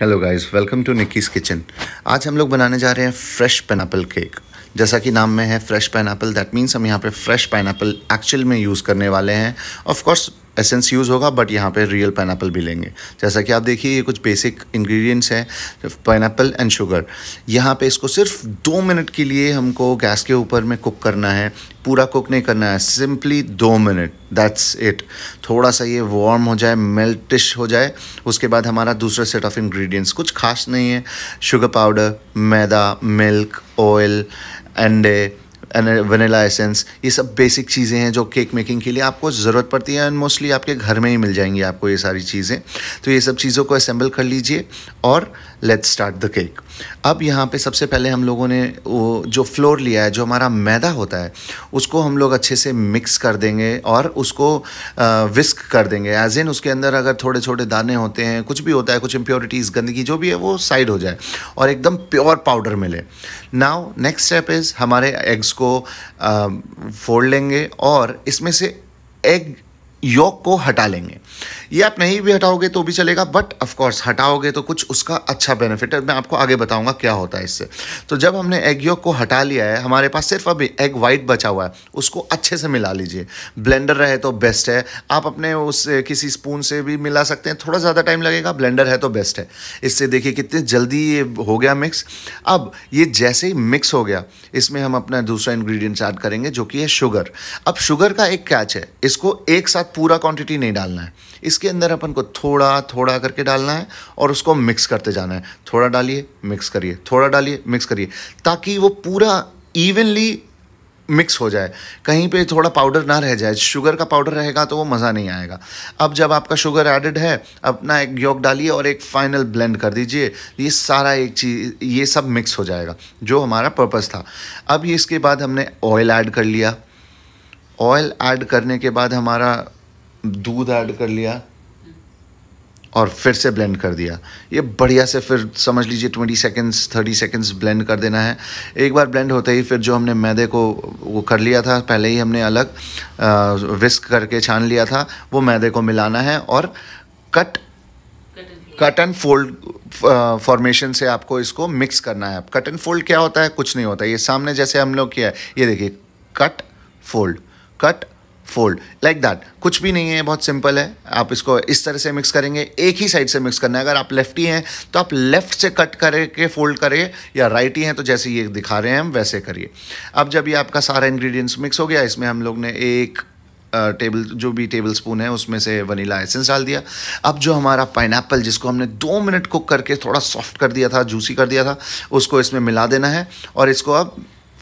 hello guys welcome to Nikki's kitchen आज हम लोग बनाने जा रहे हैं फ्रेश पाइनएप्पल केक जैसा कि नाम में है फ्रेश एप्पल दैट मीन्स हम यहाँ पे फ्रेश पाइनएप्पल एक्चुअल में यूज़ करने वाले हैं ऑफ कोर्स एसेंस यूज़ होगा बट यहाँ पे रियल पाइनएप्पल भी लेंगे जैसा कि आप देखिए ये कुछ बेसिक इंग्रेडिएंट्स हैं पाइनएप्पल एंड शुगर यहाँ पे इसको सिर्फ दो मिनट के लिए हमको गैस के ऊपर में कुक करना है पूरा कुक नहीं करना है सिंपली दो मिनट दैट्स इट थोड़ा सा ये वार्म हो जाए मेल्टिश हो जाए उसके बाद हमारा दूसरा सेट ऑफ इंग्रेडिएंट्स कुछ खास नहीं है शुगर पाउडर मैदा मिल्क ऑयल अंडे वनीला एसेंस ये सब बेसिक चीज़ें हैं जो केक मेकिंग के लिए आपको ज़रूरत पड़ती है एंड मोस्टली आपके घर में ही मिल जाएंगी आपको ये सारी चीज़ें तो ये सब चीज़ों को असेंबल कर लीजिए और लेट स्टार्ट द केक अब यहाँ पे सबसे पहले हम लोगों ने वो जो फ्लोर लिया है जो हमारा मैदा होता है उसको हम लोग अच्छे से मिक्स कर देंगे और उसको विस्क कर देंगे एज इन उसके अंदर अगर थोड़े छोटे दाने होते हैं कुछ भी होता है कुछ इम्प्योरिटीज़ गंदगी जो भी है वो साइड हो जाए और एकदम प्योर पाउडर मिले नाउ नेक्स्ट स्टेप इज़ हमारे एग्स इसको फोड़ लेंगे और इसमें से एग योग को हटा लेंगे ये आप नहीं भी हटाओगे तो भी चलेगा बट ऑफकोर्स हटाओगे तो कुछ उसका अच्छा बेनिफिट है मैं आपको आगे बताऊंगा क्या होता है इससे तो जब हमने एग योग को हटा लिया है हमारे पास सिर्फ अभी एग वाइट बचा हुआ है उसको अच्छे से मिला लीजिए ब्लेंडर रहे तो बेस्ट है आप अपने उस किसी स्पून से भी मिला सकते हैं थोड़ा ज़्यादा टाइम लगेगा ब्लेंडर है तो बेस्ट है इससे देखिए कितने जल्दी ये हो गया मिक्स अब ये जैसे ही मिक्स हो गया इसमें हम अपना दूसरा इन्ग्रीडियंट्स ऐड करेंगे जो कि है शुगर अब शुगर का एक कैच है इसको एक साथ पूरा क्वांटिटी नहीं डालना है इसके अंदर अपन को थोड़ा थोड़ा करके डालना है और उसको मिक्स करते जाना है थोड़ा डालिए मिक्स करिए थोड़ा डालिए मिक्स करिए ताकि वो पूरा इवनली मिक्स हो जाए कहीं पे थोड़ा पाउडर ना रह जाए शुगर का पाउडर रहेगा तो वो मज़ा नहीं आएगा अब जब आपका शुगर एडेड है अपना एक योग डालिए और एक फाइनल ब्लेंड कर दीजिए ये सारा एक चीज़ ये सब मिक्स हो जाएगा जो हमारा पर्पज़ था अब इसके बाद हमने ऑयल ऐड कर लिया ऑयल ऐड करने के बाद हमारा दूध ऐड कर लिया और फिर से ब्लेंड कर दिया ये बढ़िया से फिर समझ लीजिए twenty seconds thirty seconds blend कर देना है एक बार ब्लेंड होते ही फिर जो हमने मैदे को वो कर लिया था पहले ही हमने अलग विस्क करके छान लिया था वो मैदे को मिलाना है और cut cut and fold formation से आपको इसको मिक्स करना है कट एंड फोल्ड क्या होता है कुछ नहीं होता ये सामने जैसे हम लोग किया है ये देखिए cut fold cut fold like that कुछ भी नहीं है बहुत सिंपल है आप इसको इस तरह से मिक्स करेंगे एक ही साइड से मिक्स करना है अगर आप लेफ्टी हैं तो आप लेफ्ट से कट करके फोल्ड करिए या राइट ही हैं तो जैसे ये दिखा रहे हैं हम वैसे करिए अब जब ये आपका सारा इंग्रेडिएंट्स मिक्स हो गया इसमें हम लोग ने एक टेबल जो भी टेबल स्पून है उसमें से वनीला एसेंस डाल दिया अब जो हमारा पाइनएप्पल जिसको हमने दो मिनट कुक करके थोड़ा सॉफ्ट कर दिया था जूसी कर दिया था उसको इसमें मिला देना है और इसको अब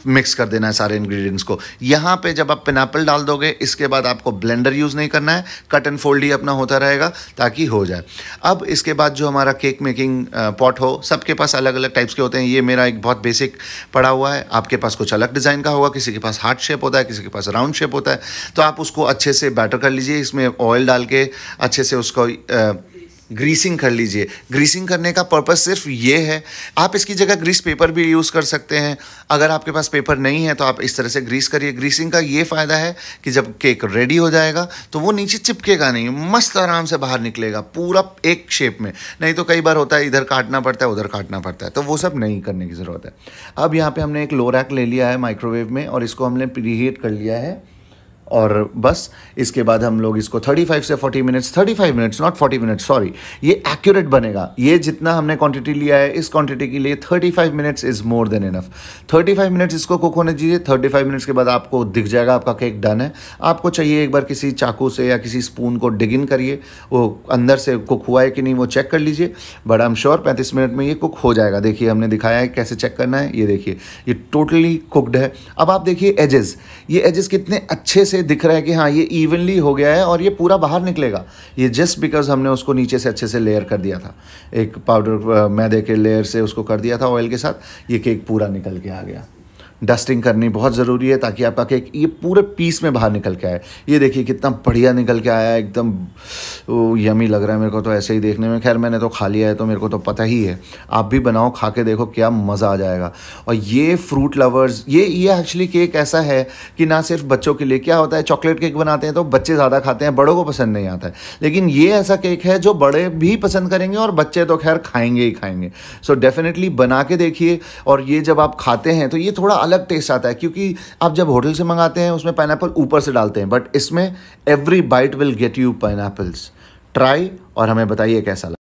मिक्स कर देना है सारे इंग्रेडिएंट्स को यहाँ पे जब आप पिनापल डाल दोगे इसके बाद आपको ब्लेंडर यूज़ नहीं करना है कट एंड फोल्ड ही अपना होता रहेगा ताकि हो जाए अब इसके बाद जो हमारा केक मेकिंग पॉट हो सबके पास अलग अलग टाइप्स के होते हैं ये मेरा एक बहुत बेसिक पड़ा हुआ है आपके पास कुछ अलग डिज़ाइन का होगा किसी के पास हार्ट शेप होता है किसी के पास राउंड शेप होता है तो आप उसको अच्छे से बैटर कर लीजिए इसमें ऑयल डाल के अच्छे से उसको आ, ग्रीसिंग कर लीजिए ग्रीसिंग करने का पर्पस सिर्फ ये है आप इसकी जगह ग्रीस पेपर भी यूज़ कर सकते हैं अगर आपके पास पेपर नहीं है तो आप इस तरह से ग्रीस करिए ग्रीसिंग का ये फ़ायदा है कि जब केक रेडी हो जाएगा तो वो नीचे चिपकेगा नहीं मस्त आराम से बाहर निकलेगा पूरा एक शेप में नहीं तो कई बार होता है इधर काटना पड़ता है उधर काटना पड़ता है तो वो सब नहीं करने की ज़रूरत है अब यहाँ पर हमने एक लोरैक ले लिया है माइक्रोवेव में और इसको हमने प्रीहीट कर लिया है और बस इसके बाद हम लोग इसको 35 से 40 minutes 35 minutes not 40 minutes sorry ये एक्यूरेट बनेगा ये जितना हमने क्वांटिटी लिया है इस क्वांटिटी के लिए 35 minutes is more than enough 35 minutes इसको कुक होने दीजिए 35 मिनट्स के बाद आपको दिख जाएगा आपका केक डन है आपको चाहिए एक बार किसी चाकू से या किसी स्पून को डिग इन करिए वो अंदर से कुक हुआ है कि नहीं वो चेक कर लीजिए बट आई एम श्योर पैंतीस मिनट में ये कुक हो जाएगा देखिए हमने दिखाया है कैसे चेक करना है ये देखिए ये टोटली कुकड है अब आप देखिए एजेस ये एजेस कितने अच्छे से से दिख रहा है कि हाँ ये इवनली हो गया है और ये पूरा बाहर निकलेगा ये जस्ट बिकॉज हमने उसको नीचे से अच्छे से लेयर कर दिया था एक पाउडर मैदे के लेयर से उसको कर दिया था ऑयल के साथ ये केक पूरा निकल के आ गया डस्टिंग करनी बहुत ज़रूरी है ताकि आपका केक ये पूरे पीस में बाहर निकल के आए ये देखिए कितना बढ़िया निकल के आया एकदम एकदम यमी लग रहा है मेरे को तो ऐसे ही देखने में खैर मैंने तो खा लिया है तो मेरे को तो पता ही है आप भी बनाओ खा के देखो क्या मज़ा आ जाएगा और ये फ्रूट लवर्स ये ये एक्चुअली केक ऐसा है कि ना सिर्फ बच्चों के लिए क्या होता है चॉकलेट केक बनाते हैं तो बच्चे ज़्यादा खाते हैं बड़ों को पसंद नहीं आता है लेकिन ये ऐसा केक है जो बड़े भी पसंद करेंगे और बच्चे तो खैर खाएंगे ही खाएंगे सो डेफिनेटली बना के देखिए और ये जब आप खाते हैं तो ये थोड़ा अलग टेस्ट आता है क्योंकि आप जब होटल से मंगाते हैं उसमें पाइन ऊपर से डालते हैं बट इसमें every bite will get you pine try और हमें बताइए कैसा लगा